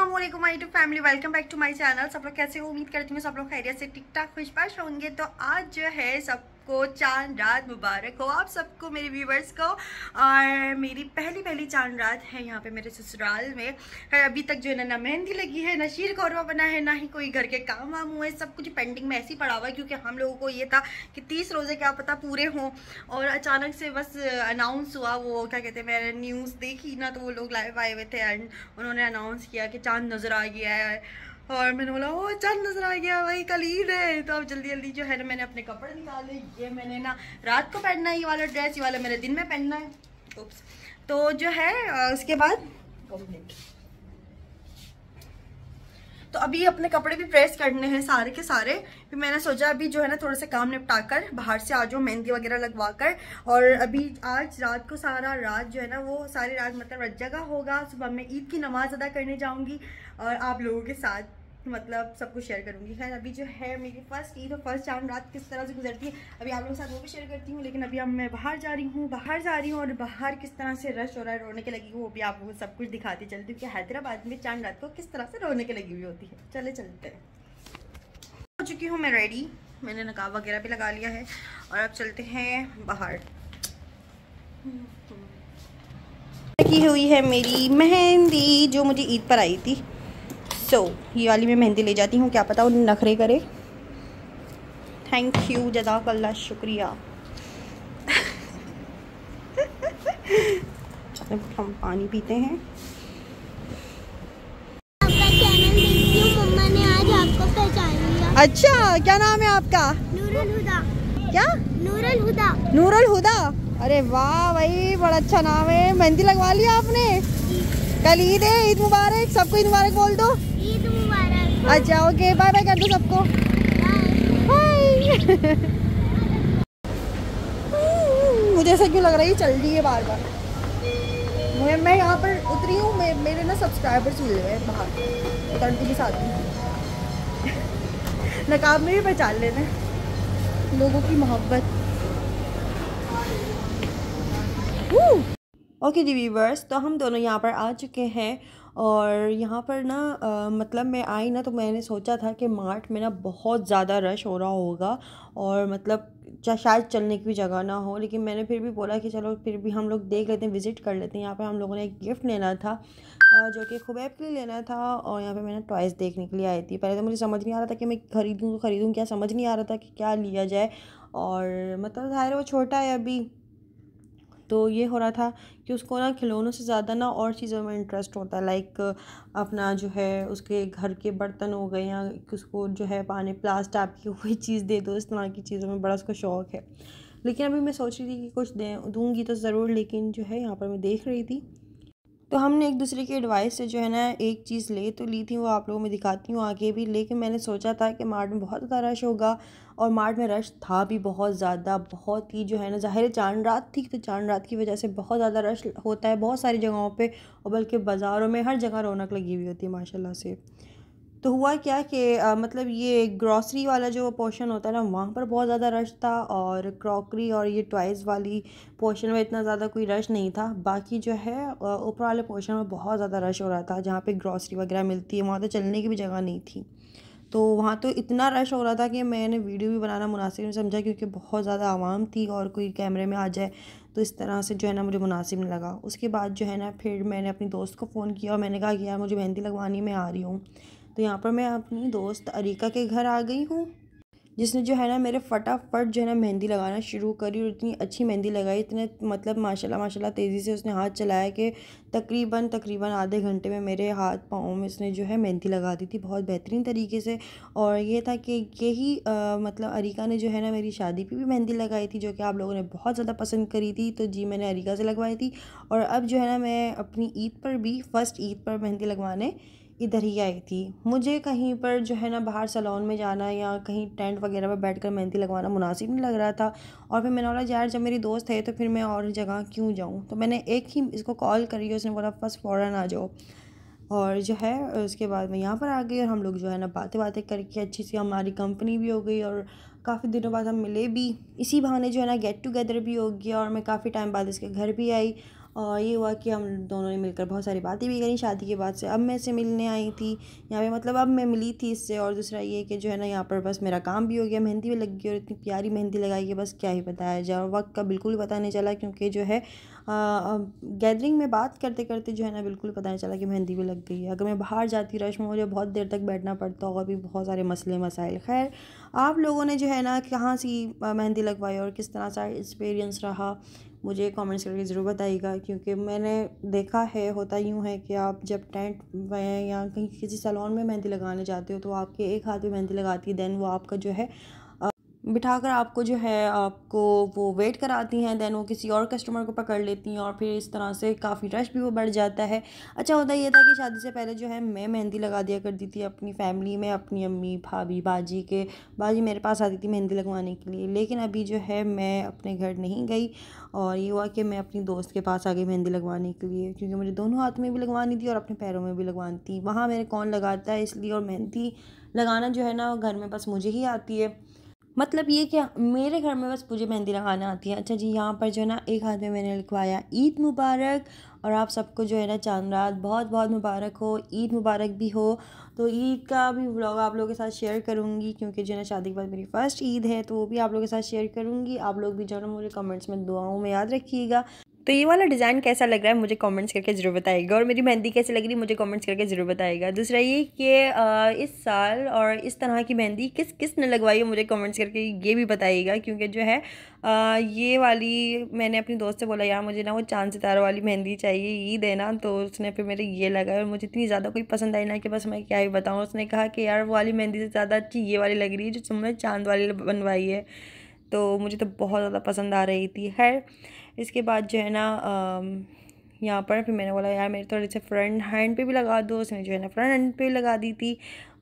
असलम आई टू family welcome back to my channel सब लोग कैसे उम्मीद करती हूँ सब लोग खैरियत से ठीक ठाक होंगे तो आज जो है सब सबको चांद रात मुबारक हो आप सबको मेरे व्यूवर्स को और मेरी पहली पहली चांद रात है यहाँ पे मेरे ससुराल में अभी तक जो है ना मेहंदी लगी है ना शीर कौरवा बना है ना ही कोई घर के काम वाम हुए सब कुछ पेंडिंग में ऐसे ही पड़ा हुआ है क्योंकि हम लोगों को ये था कि तीस रोज़े क्या पता पूरे हों और अचानक से बस अनाउंस हुआ वो क्या कहते हैं मैंने न्यूज़ देखी ना तो वो लोग लाइव आए हुए थे एंड उन्होंने अनाउंस किया कि चांद नज़र आ गया है और मैंने बोला ओ चंद नजर आ गया भाई कल ईद है तो अब जल्दी जल्दी जो है ना मैंने अपने कपड़े निकाले ये मैंने ना रात को पहनना है ये वाला ड्रेस ये वाला मेरे दिन में पहनना है तो जो है उसके बाद कम्प्लीट तो अभी अपने कपड़े भी प्रेस करने हैं सारे के सारे फिर मैंने सोचा अभी जो है ना थोड़ा सा काम निपटा कर बाहर से आ जाओ मेहंदी वगैरह लगवा कर और अभी आज रात को सारा रात जो है ना वो सारी रात मतलब रज्जा का होगा सुबह मैं ईद की नमाज़ अदा करने जाऊँगी और आप लोगों के साथ मतलब सब कुछ शेयर करूँगी खैर अभी जो है मेरी फर्स्ट ईद और फर्स्ट चांद रात किस तरह से गुजरती है अभी आप लोगों के साथ वो भी शेयर करती हूँ लेकिन अभी अब मैं बाहर जा रही हूँ बाहर जा रही हूँ और बाहर किस तरह से रश हो रहा है रोने के लगी हुई वो भी आप लोगों को सब कुछ दिखाती चलती हूँ कि हैदराबाद में चांद रात को किस तरह से रोने के लगी हुई होती है चले चलते हैं हो चुकी हूँ मैं रेडी मैंने नकाब वगैरह भी लगा लिया है और अब चलते हैं बाहर की हुई है मेरी मेहंदी जो मुझे ईद पर आई थी सो so, ये वाली मैं मेहंदी ले जाती हूँ क्या पता वो नखरे करे थैंक यू जदाक अल्लाह शुक्रिया हम पानी पीते हैं अच्छा क्या नाम है आपका नूरल हुदा क्या नूरल हुदा नूरल हुदा अरे वाह भाई बड़ा अच्छा नाम है मेहंदी लगवा लिया आपने कल ईद है ईद मुबारक सबको ईद मुबारक बोल दो अच्छा ओके बाय बाय कर दो सबको मुझे ऐसा क्यों लग रहा है ये चल रही है बार बार मैं मैं यहाँ पर उतरी हूँ मे, मेरे ना सब्सक्राइबर्स मिले हुए हैं बाहर उतरती के साथ में नकाब में भी पहचान लेना लोगों की मोहब्बत ओके जी वीवर्स तो हम दोनों यहाँ पर आ चुके हैं और यहाँ पर ना आ, मतलब मैं आई ना तो मैंने सोचा था कि मार्ट में ना बहुत ज़्यादा रश हो रहा होगा और मतलब शायद चलने की भी जगह ना हो लेकिन मैंने फिर भी बोला कि चलो फिर भी हम लोग देख लेते हैं विज़िट कर लेते हैं यहाँ पर हम लोगों ने एक गिफ्ट लेना था जो कि खुबैब के लिए लेना था और यहाँ पे मैंने टॉयज़ देखने के लिए आई थी पहले तो मुझे समझ नहीं आ रहा था कि मैं ख़रीदूँ तो ख़रीदूँ क्या समझ नहीं आ रहा था कि क्या लिया जाए और मतलब ज़ाहिर वो छोटा है अभी तो ये हो रहा था कि उसको ना खिलौनों से ज़्यादा ना और चीज़ों में इंटरेस्ट होता है लाइक अपना जो है उसके घर के बर्तन हो गए या उसको जो है पानी प्लास टाइप की कोई चीज़ दे दो इस तरह की चीज़ों में बड़ा उसका शौक़ है लेकिन अभी मैं सोच रही थी कि कुछ दे दूँगी तो ज़रूर लेकिन जो है यहाँ पर मैं देख रही थी तो हमने एक दूसरे की एडवाइस से जो है ना एक चीज़ ले तो ली थी वो आप लोगों में दिखाती हूँ आगे भी लेकिन मैंने सोचा था कि मार्ट में बहुत ज़्यादा रश होगा और मार्ट में रश था भी बहुत ज़्यादा बहुत ही जो है ना ज़ाहिर चांद रात थी तो चांद रात की वजह से बहुत ज़्यादा रश होता है बहुत सारी जगहों पर और बल्कि बाज़ारों में हर जगह रौनक लगी हुई होती है माशाला से तो हुआ क्या कि मतलब ये ग्रॉसरी वाला जो पोर्शन होता है ना वहाँ पर बहुत ज़्यादा रश था और क्रॉकरी और ये टॉयज़ वाली पोर्शन में इतना ज़्यादा कोई रश नहीं था बाकी जो है ऊपर वाले पोर्शन में बहुत ज़्यादा रश हो रहा था जहाँ पे ग्रॉसरी वगैरह मिलती है वहाँ तो चलने की भी जगह नहीं थी तो वहाँ तो इतना रश हो रहा था कि मैंने वीडियो भी बनाना मुनासिब नहीं समझा क्योंकि बहुत ज़्यादा आवाम थी और कोई कैमरे में आ जाए तो इस तरह से जो है ना मुझे मुनासिब नहीं लगा उसके बाद जो है ना फिर मैंने अपनी दोस्त को फ़ोन किया और मैंने कहा कि यार मुझे मेहंदी लगवानी मैं आ रही हूँ तो यहाँ पर मैं अपनी दोस्त अरिका के घर आ गई हूँ जिसने जो है ना मेरे फटाफट जो है ना मेहंदी लगाना शुरू करी और इतनी अच्छी मेहंदी लगाई इतने मतलब माशाल्लाह माशाल्लाह तेज़ी से उसने हाथ चलाया कि तकरीबन तकरीबन आधे घंटे में मेरे हाथ पाँव में उसने जो है मेहंदी लगा दी थी बहुत बेहतरीन तरीके से और ये था कि यही मतलब अरिका ने जो है ना मेरी शादी पर भी मेहंदी लगाई थी जो कि आप लोगों ने बहुत ज़्यादा पसंद करी थी तो जी मैंने अरिका से लगवाई थी और अब जो है ना मैं अपनी ईद पर भी फ़र्स्ट ईद पर मेहंदी लगवाने इधर ही आई थी मुझे कहीं पर जो है ना बाहर सलोन में जाना या कहीं टेंट वगैरह पर बैठ कर मेहंदी लगवाना मुनासिब नहीं लग रहा था और फिर मैंने बोला यार जब मेरी दोस्त है तो फिर मैं और जगह क्यों जाऊँ तो मैंने एक ही इसको कॉल करी उसने बोला बस फ़ौरन आ जाओ और जो है उसके बाद मैं यहाँ पर आ गई और हम लोग जो है ना बातें बातें करके अच्छी सी हमारी कंपनी भी हो गई और काफ़ी दिनों बाद हम मिले भी इसी बहाने जो है ना गेट टुगेदर भी हो गया और मैं काफ़ी टाइम बाद इसके घर भी आई और ये हुआ कि हम दोनों ने मिलकर बहुत सारी बातें भी करी शादी के बाद से अब मैं इसे मिलने आई थी यहाँ पे मतलब अब मैं मिली थी इससे और दूसरा ये कि जो है ना यहाँ पर बस मेरा काम भी हो गया मेहंदी भी लग गई और इतनी प्यारी मेहंदी लगाई कि बस क्या ही बताया जाए वक्त का बिल्कुल पता नहीं चला क्योंकि जो है गैदरिंग में बात करते करते जो है ना बिल्कुल पता नहीं चला कि मेहंदी भी लग गई है अगर मैं बाहर जाती रश में मुझे बहुत देर तक बैठना पड़ता और भी बहुत सारे मसले मसाइल खैर आप लोगों ने जो है ना कहाँ सी मेहंदी लगवाई और किस तरह सा एक्सपीरियंस रहा मुझे कमेंट्स करके ज़रूर बताइएगा क्योंकि मैंने देखा है होता यूँ है कि आप जब टेंट में या कहीं किसी सलोन में मेहंदी लगाने जाते हो तो आपके एक हाथ में मेहंदी लगाती है देन वो आपका जो है बिठाकर आपको जो है आपको वो वेट कराती हैं दैन वो किसी और कस्टमर को पकड़ लेती हैं और फिर इस तरह से काफ़ी रश भी वो बढ़ जाता है अच्छा होता ये था कि शादी से पहले जो है मैं मेहंदी लगा दिया करती थी अपनी फैमिली में अपनी अम्मी भाभी बाजी के बाजी मेरे पास आती थी मेहंदी लगवाने के लिए लेकिन अभी जो है मैं अपने घर नहीं गई और ये हुआ कि मैं अपनी दोस्त के पास आ गई मेहंदी लगवाने के लिए क्योंकि मुझे दोनों हाथ में भी लगवानी थी और अपने पैरों में भी लगवानी थी वहाँ मेरे कौन लगाता है इसलिए और मेहंदी लगाना जो है ना घर में बस मुझे ही आती है मतलब ये क्या मेरे घर में बस मुझे मेहंदी लगाना आती है अच्छा जी यहाँ पर जो है ना एक हाथ में मैंने लिखवाया ईद मुबारक और आप सबको जो है ना चांद रात बहुत बहुत मुबारक हो ईद मुबारक भी हो तो ईद का भी व्लॉग आप लोगों के साथ शेयर करूँगी क्योंकि जो है ना शादी के बाद मेरी फ़र्स्ट ईद है तो वो भी आप लोगों के साथ शेयर करूँगी आप लोग भी जो है ना मुझे कमेंट्स में दुआओं में याद रखिएगा तो ये वाला डिज़ाइन कैसा लग रहा है मुझे कमेंट्स करके ज़रूर बताएगा और मेरी मेहंदी कैसी लग रही है मुझे कमेंट्स करके ज़रूर बताएगा दूसरा ये कि इस साल और इस तरह की मेहंदी किस किस ने लगवाई है मुझे कमेंट्स करके ये भी बताइएगा क्योंकि जो है ये वाली मैंने अपनी दोस्त से बोला यार मुझे ना वो चांद सितारा वाली मेहंदी चाहिए ये देना तो उसने फिर मेरे ये लगाया और मुझे इतनी ज़्यादा कोई पसंद आई ना कि बस मैं क्या ही बताऊँ उसने कहा कि यार वो वाली मेहंदी से ज़्यादा अच्छी ये वाली लग रही है जो तुमने चांद वाली बनवाई है तो मुझे तो बहुत ज़्यादा पसंद आ रही थी है इसके बाद जो है ना यहाँ पर फिर मैंने बोला यार मेरे थोड़े से फ्रंट हैंड पे भी लगा दो उसने जो है ना फ्रंट हैंड पे लगा दी थी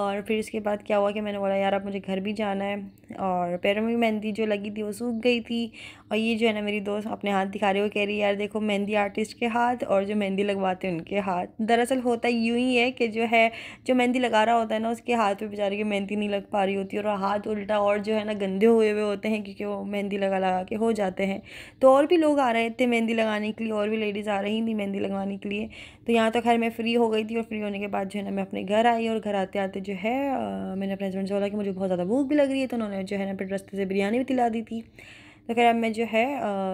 और फिर इसके बाद क्या हुआ कि मैंने बोला यार अब मुझे घर भी जाना है और पैरों में मेहंदी जो लगी थी वो सूख गई थी और ये जो है ना मेरी दोस्त अपने हाथ दिखा रही हो कह रही है यार देखो मेहंदी आर्टिस्ट के हाथ और जो मेहंदी लगवाते हैं उनके हाथ दरअसल होता यूँ ही है कि जो है जो मेहंदी लगा रहा होता है ना उसके हाथ पर बेचारे की मेहंदी नहीं लग पा रही होती और हाथ उल्टा और जो है ना गंदे हुए हुए होते हैं क्योंकि वो मेहंदी लगा लगा के हो जाते हैं तो और भी लोग आ रहे थे मेहंदी लगाने के लिए और भी लेडीज़ आ रही थी मेहंदी लगवाने के लिए तो यहाँ तो खैर मैं फ़्री हो गई थी और फ्री होने के बाद जो है ना मैं अपने घर आई और घर आते आते जो है मैंने अपने हस्बैंड से बोला कि मुझे बहुत ज़्यादा भूख भी लग रही है तो उन्होंने जो है ना फिर रस्ते से बिरयानी भी दिला दी थी तो खैर अब मैं जो है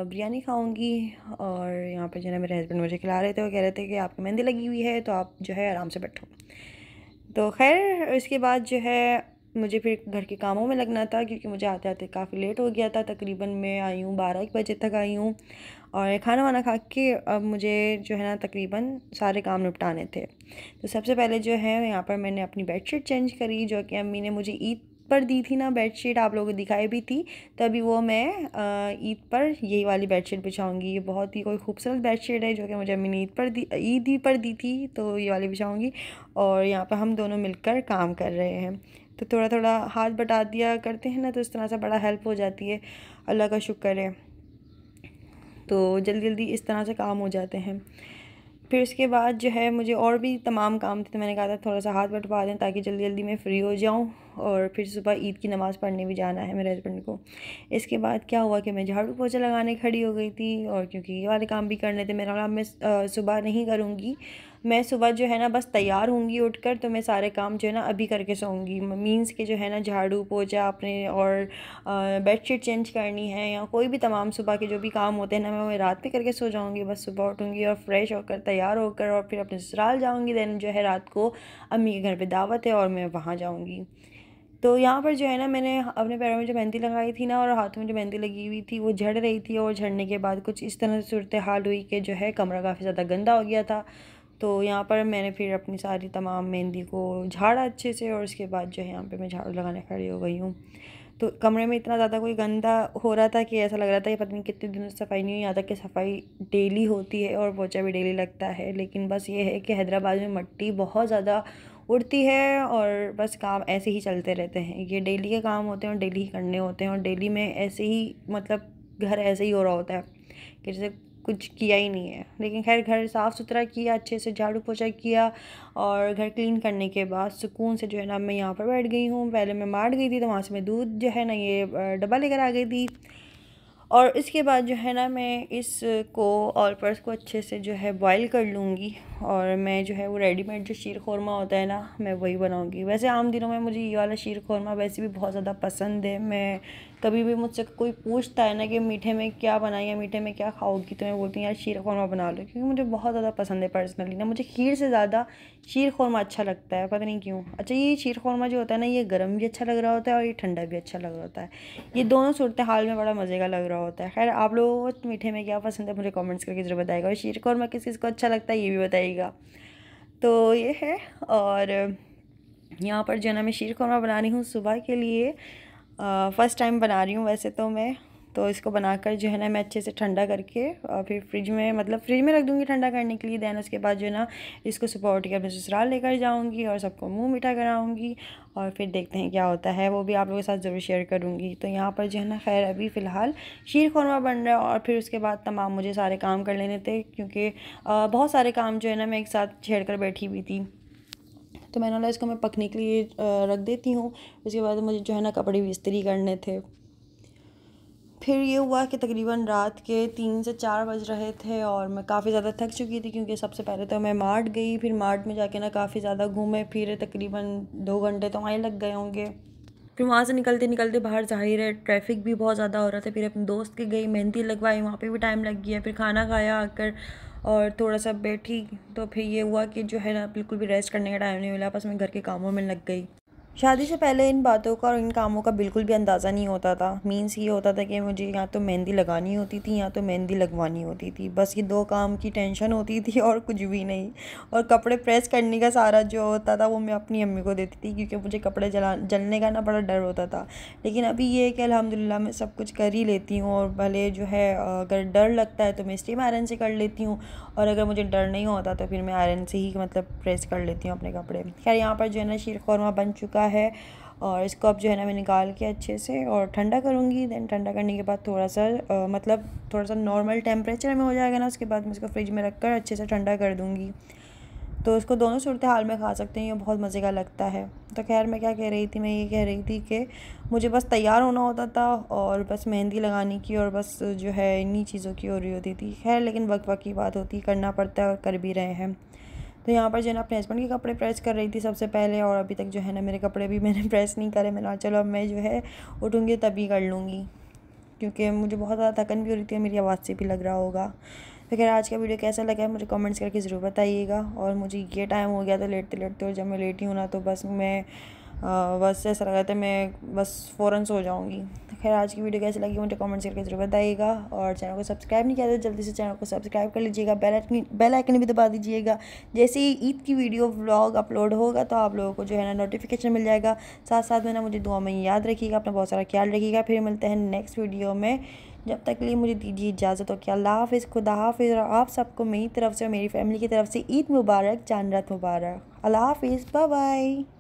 बिरयानी खाऊंगी और यहाँ पर जो है मेरे हस्बैंड मुझे खिला रहे थे वो कह रहे थे कि आपकी मेहंदी लगी हुई है तो आप जो है आराम से बैठो तो खैर इसके बाद जो है मुझे फिर घर के कामों में लगना था क्योंकि मुझे आते आते काफ़ी लेट हो गया था तकरीबन मैं आई हूँ बारह एक बजे तक आई हूँ और खाना वाना खा के अब मुझे जो है ना तकरीबन सारे काम निपटाने थे तो सबसे पहले जो है यहाँ पर मैंने अपनी बेडशीट चेंज करी जो कि अम्मी ने मुझे ईद पर दी थी ना बेडशीट आप लोगों को दिखाई भी थी तभी वो मैं ईद पर यही वाली बेडशीट बिछाऊंगी ये बहुत ही कोई खूबसूरत बेडशीट है जो कि मुझे अम्मी ने ईद पर दी ईद ही पर दी थी तो ये वाली बिछाऊंगी और यहाँ पर हम दोनों मिलकर काम कर रहे हैं तो थोड़ा थोड़ा हाथ बटा दिया करते हैं ना तो इस तरह से बड़ा हेल्प हो जाती है अल्लाह का शुक्र है तो जल्दी जल्दी इस तरह से काम हो जाते हैं फिर उसके बाद जो है मुझे और भी तमाम काम थे तो मैंने कहा था थोड़ा सा हाथ बटवा दें ताकि जल्दी जल्दी मैं फ़्री हो जाऊँ और फिर सुबह ईद की नमाज़ पढ़ने भी जाना है मेरे हस्बैंड को इसके बाद क्या हुआ कि मैं झाड़ू पोछा लगाने खड़ी हो गई थी और क्योंकि ये वाले काम भी करने थे मेरा काम मैं सुबह नहीं करूँगी मैं सुबह जो है ना बस तैयार होंगी उठकर तो मैं सारे काम जो है ना अभी करके सोऊंगी मीन्स के जो है ना झाड़ू पोछा अपने और बेडशीट चेंज करनी है या कोई भी तमाम सुबह के जो भी काम होते हैं ना मैं वो रात में करके सो जाऊँगी बस सुबह उठूँगी और फ्रेश होकर तैयार होकर और फिर अपने ससुराल जाऊँगी दैन जो है रात को अम्मी के घर पर दावत है और मैं वहाँ जाऊँगी तो यहाँ पर जो है ना मैंने अपने पैरों में जो मेहंदी लगाई थी ना और हाथों में जो मेहंदी लगी हुई थी वो झड़ रही थी और झड़ने के बाद कुछ इस तरह से सूरत हाल हुई कि जो है कमरा काफ़ी ज़्यादा गंदा हो गया था तो यहाँ पर मैंने फिर अपनी सारी तमाम मेहंदी को झाड़ा अच्छे से और उसके बाद जो है यहाँ पे मैं झाड़ू लगाने खड़ी हो गई हूँ तो कमरे में इतना ज़्यादा कोई गंदा हो रहा था कि ऐसा लग रहा था कि पता नहीं कितने दिनों से सफाई नहीं हुई यहाँ तक कि सफाई डेली होती है और पोचा भी डेली लगता है लेकिन बस ये है कि हैदराबाद में मट्टी बहुत ज़्यादा उड़ती है और बस काम ऐसे ही चलते रहते हैं ये डेली के काम होते हैं और डेली ही करने होते हैं और डेली में ऐसे ही मतलब घर ऐसे ही हो रहा होता है कि जैसे कुछ किया ही नहीं है लेकिन खैर घर साफ़ सुथरा किया अच्छे से झाड़ू पोछा किया और घर क्लीन करने के बाद सुकून से जो है ना मैं यहाँ पर बैठ गई हूँ पहले मैं मार गई थी तो वहाँ से मैं दूध जो है ना ये डब्बा लेकर आ गई थी और इसके बाद जो है ना मैं इसको और पर्स को अच्छे से जो है बॉयल कर लूँगी और मैं जो है वो रेडीमेड जो शीर खोरमा होता है ना मैं वही बनाऊंगी वैसे आम दिनों में मुझे ये वाला शीर खोरमा वैसे भी बहुत ज़्यादा पसंद है मैं कभी भी मुझसे कोई पूछता है ना कि मीठे में क्या बनाई या मीठे में क्या खाओगी तो मैं बोलती हूँ यार शीर खोरमा बना लो क्योंकि मुझे बहुत ज़्यादा पसंद है पर्सनली ना मुझे खीर से ज़्यादा शीर खोरमा अच्छा लगता है पता नहीं क्यों अच्छा ये शीर खोरमा जो होता है ना ये गर्म भी अच्छा लग रहा होता है और ये ठंडा भी अच्छा लग रहा होता है ये दोनों सूरत हाल में बड़ा मज़े का लग रहा होता है खैर आप लोगों को मीठे में क्या पसंद है मुझे कॉमेंट्स करके जरूर बताएगा और शीर खोरमा किस चीज़ को अच्छा लगता है ये भी बताइए जाएगा तो ये है और यहाँ पर जो है ना मैं शीर खोरमा बना रही हूँ सुबह के लिए फ़र्स्ट टाइम बना रही हूँ वैसे तो मैं तो इसको बनाकर जो है ना मैं अच्छे से ठंडा करके और फिर फ्रिज में मतलब फ्रिज में रख दूँगी ठंडा करने के लिए दैन उसके बाद जो है ना इसको सुबह उठ के अपने ससुराल लेकर जाऊँगी और सबको मुँह मीठा कराऊँगी और फिर देखते हैं क्या होता है वो भी आप लोगों के साथ ज़रूर शेयर करूँगी तो यहाँ पर जो है ना खैर अभी फ़िलहाल शीर खोरमा बन रहा है और फिर उसके बाद तमाम मुझे सारे काम कर लेने थे क्योंकि बहुत सारे काम जो है ना मैं एक साथ छेड़ कर बैठी हुई थी तो मैंने बोला इसको मैं पकने के लिए रख देती हूँ उसके बाद मुझे जो है ना कपड़े भी इस्तरी करने थे फिर ये हुआ कि तकरीबन रात के तीन से चार बज रहे थे और मैं काफ़ी ज़्यादा थक चुकी थी क्योंकि सबसे पहले तो मैं मार्ट गई फिर मार्ट में जाके ना काफ़ी ज़्यादा घूमे फिर तकरीबन दो घंटे तो वहीं लग गए होंगे फिर वहाँ से निकलते निकलते बाहर जाहिर है ट्रैफिक भी बहुत ज़्यादा हो रहा था फिर अपने दोस्त के गई मेहंदी लगवाई वहाँ पर भी टाइम लग गया फिर खाना खाया आकर और थोड़ा सा बैठी तो फिर ये हुआ कि जो है ना बिल्कुल भी रेस्ट करने का टाइम नहीं मिला बस मैं घर के कामों में लग गई शादी से पहले इन बातों का और इन कामों का बिल्कुल भी अंदाज़ा नहीं होता था मींस ये होता था कि मुझे या तो मेहंदी लगानी होती थी या तो मेहंदी लगवानी होती थी बस ये दो काम की टेंशन होती थी और कुछ भी नहीं और कपड़े प्रेस करने का सारा जो होता था वो मैं अपनी अम्मी को देती थी क्योंकि मुझे कपड़े जला जलने का ना बड़ा डर होता था लेकिन अभी ये है कि अलहमदिल्ला मैं सब कुछ कर ही लेती हूँ और भले जो है अगर डर लगता है तो मैं स्टीम आयरन से कर लेती हूँ और अगर मुझे डर नहीं होता तो फिर मैं आयरन से ही मतलब प्रेस कर लेती हूँ अपने कपड़े खैर यहाँ पर जो है ना शीर बन चुका है है और इसको अब जो है ना मैं निकाल के अच्छे से और ठंडा करूँगी देन ठंडा करने के बाद थोड़ा सा आ, मतलब थोड़ा सा नॉर्मल टेम्परेचर में हो जाएगा ना उसके बाद मैं इसको फ्रिज में रख कर अच्छे से ठंडा कर दूँगी तो इसको दोनों सूरत हाल में खा सकते हैं ये बहुत मज़े का लगता है तो खैर मैं क्या कह रही थी मैं ये कह रही थी कि मुझे बस तैयार होना होता था और बस मेहंदी लगाने की और बस जो है इन्हीं चीज़ों की हो रही होती थी खैर लेकिन वक्त वक्त की बात होती करना पड़ता है और कर भी रहे हैं तो यहाँ पर जो है ना अपने हस्बैंड के कपड़े प्रेस कर रही थी सबसे पहले और अभी तक जो है ना मेरे कपड़े भी मैंने प्रेस नहीं करे मैंने चलो अब मैं जो है उठूँगी तभी कर लूँगी क्योंकि मुझे बहुत ज़्यादा थकन भी हो रही थी मेरी आवाज़ से भी लग रहा होगा तो खैर आज का वीडियो कैसा लगा है मुझे कमेंट्स करके ज़रूर बताइएगा और मुझे ये टाइम हो गया था लेटते लेटते और जब मैं लेटी हूँ ना तो बस मैं बस ऐसा लग रहा था मैं बस फ़ौरन सो जाऊँगी खैर आज की वीडियो कैसी लगी मुझे कमेंट्स करके जरूर बताइएगा और चैनल को सब्सक्राइब नहीं किया था तो जल्दी से चैनल को सब्सक्राइब कर लीजिएगा बेल आइकन बेल आइकन भी दबा दीजिएगा जैसे ही ईद की वीडियो व्लॉग अपलोड होगा तो आप लोगों को जो है ना नोटिफिकेशन मिल जाएगा साथ साथ में ना मुझे दुआ में याद रखिएगा अपना बहुत सारा ख्याल रखिएगा फिर मिलते हैं नेक्स्ट वीडियो में जब तक के लिए मुझे दीजिए इजाज़त हो क्या अल्लाह हाफिज़ खुदा हाफिज़ और आप सबको मेरी तरफ से और मेरी फैमिली की तरफ से ईद मुबारक जानरत मुबारक अल्लाह हाफिज़ बाय बाय